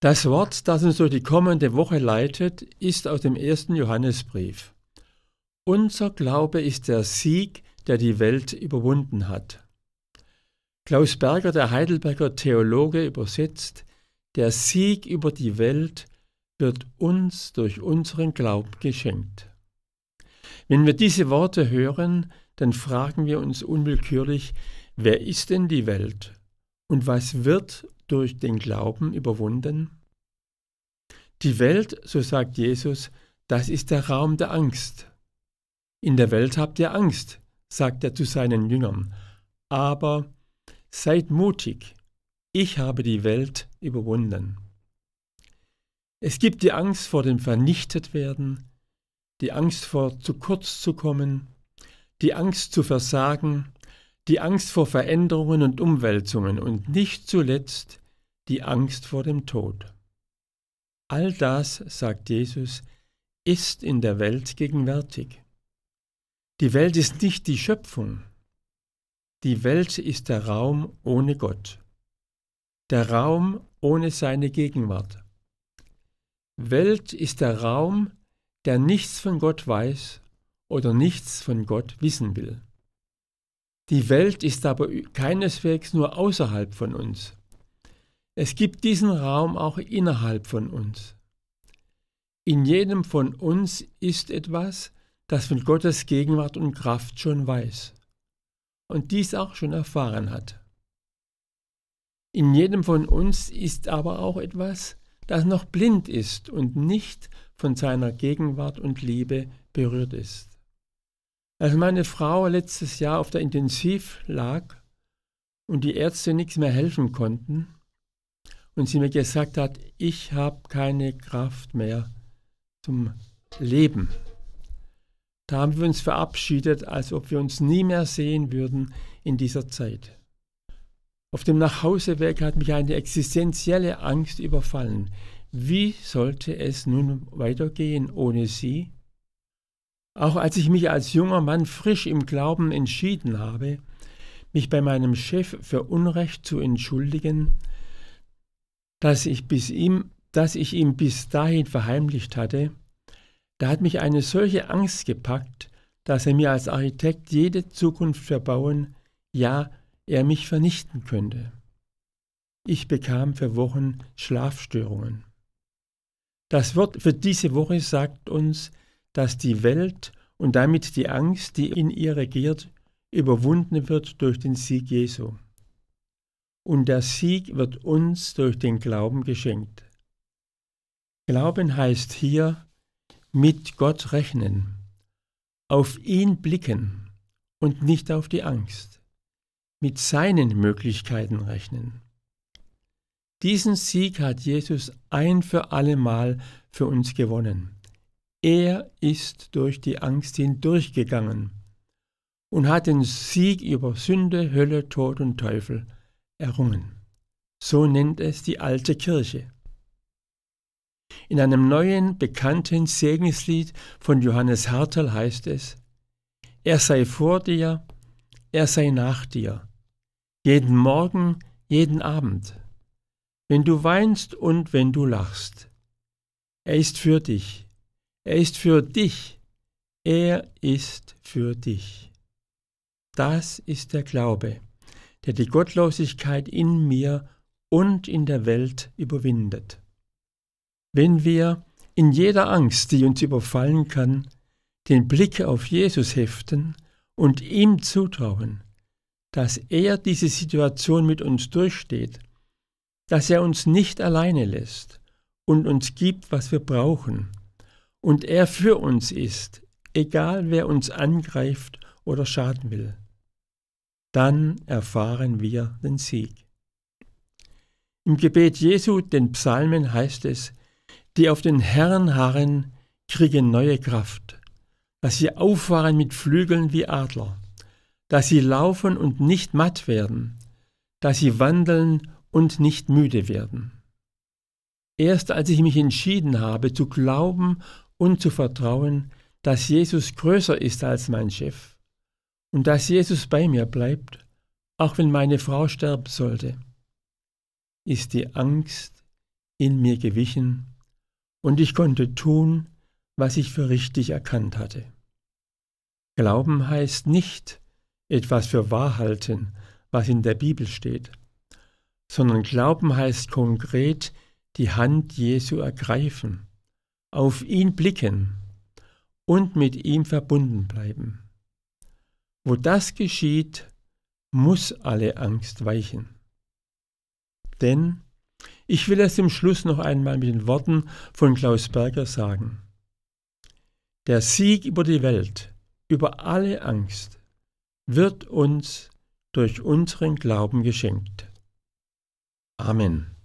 Das Wort, das uns durch die kommende Woche leitet, ist aus dem ersten Johannesbrief. Unser Glaube ist der Sieg, der die Welt überwunden hat. Klaus Berger, der Heidelberger Theologe, übersetzt, der Sieg über die Welt wird uns durch unseren Glauben geschenkt. Wenn wir diese Worte hören, dann fragen wir uns unwillkürlich, wer ist denn die Welt und was wird durch den Glauben überwunden? Die Welt, so sagt Jesus, das ist der Raum der Angst. In der Welt habt ihr Angst, sagt er zu seinen Jüngern, aber seid mutig, ich habe die Welt überwunden. Es gibt die Angst vor dem Vernichtetwerden, die Angst vor zu kurz zu kommen, die Angst zu versagen, die Angst vor Veränderungen und Umwälzungen und nicht zuletzt die Angst vor dem Tod. All das, sagt Jesus, ist in der Welt gegenwärtig. Die Welt ist nicht die Schöpfung. Die Welt ist der Raum ohne Gott. Der Raum ohne seine Gegenwart. Welt ist der Raum, der nichts von Gott weiß oder nichts von Gott wissen will. Die Welt ist aber keineswegs nur außerhalb von uns. Es gibt diesen Raum auch innerhalb von uns. In jedem von uns ist etwas, das von Gottes Gegenwart und Kraft schon weiß und dies auch schon erfahren hat. In jedem von uns ist aber auch etwas, das noch blind ist und nicht von seiner Gegenwart und Liebe berührt ist. Als meine Frau letztes Jahr auf der Intensiv lag und die Ärzte nichts mehr helfen konnten, und sie mir gesagt hat, ich habe keine Kraft mehr zum Leben. Da haben wir uns verabschiedet, als ob wir uns nie mehr sehen würden in dieser Zeit. Auf dem Nachhauseweg hat mich eine existenzielle Angst überfallen. Wie sollte es nun weitergehen ohne sie? Auch als ich mich als junger Mann frisch im Glauben entschieden habe, mich bei meinem Chef für Unrecht zu entschuldigen, das ich, bis ihm, das ich ihm bis dahin verheimlicht hatte, da hat mich eine solche Angst gepackt, dass er mir als Architekt jede Zukunft verbauen, ja, er mich vernichten könnte. Ich bekam für Wochen Schlafstörungen. Das Wort für diese Woche sagt uns, dass die Welt und damit die Angst, die in ihr regiert, überwunden wird durch den Sieg Jesu und der Sieg wird uns durch den Glauben geschenkt. Glauben heißt hier mit Gott rechnen, auf ihn blicken und nicht auf die Angst, mit seinen Möglichkeiten rechnen. Diesen Sieg hat Jesus ein für allemal für uns gewonnen. Er ist durch die Angst hindurchgegangen und hat den Sieg über Sünde, Hölle, Tod und Teufel errungen. So nennt es die alte Kirche. In einem neuen, bekannten Segenslied von Johannes Hartel heißt es, Er sei vor dir, er sei nach dir, jeden Morgen, jeden Abend, wenn du weinst und wenn du lachst. Er ist für dich, er ist für dich, er ist für dich. Das ist der Glaube der die Gottlosigkeit in mir und in der Welt überwindet. Wenn wir in jeder Angst, die uns überfallen kann, den Blick auf Jesus heften und ihm zutrauen, dass er diese Situation mit uns durchsteht, dass er uns nicht alleine lässt und uns gibt, was wir brauchen, und er für uns ist, egal wer uns angreift oder schaden will dann erfahren wir den Sieg. Im Gebet Jesu, den Psalmen, heißt es, die auf den Herrn harren, kriegen neue Kraft, dass sie auffahren mit Flügeln wie Adler, dass sie laufen und nicht matt werden, dass sie wandeln und nicht müde werden. Erst als ich mich entschieden habe zu glauben und zu vertrauen, dass Jesus größer ist als mein Chef, und dass Jesus bei mir bleibt, auch wenn meine Frau sterben sollte, ist die Angst in mir gewichen und ich konnte tun, was ich für richtig erkannt hatte. Glauben heißt nicht etwas für wahr halten, was in der Bibel steht, sondern Glauben heißt konkret die Hand Jesu ergreifen, auf ihn blicken und mit ihm verbunden bleiben. Wo das geschieht, muss alle Angst weichen. Denn ich will es im Schluss noch einmal mit den Worten von Klaus Berger sagen. Der Sieg über die Welt, über alle Angst, wird uns durch unseren Glauben geschenkt. Amen.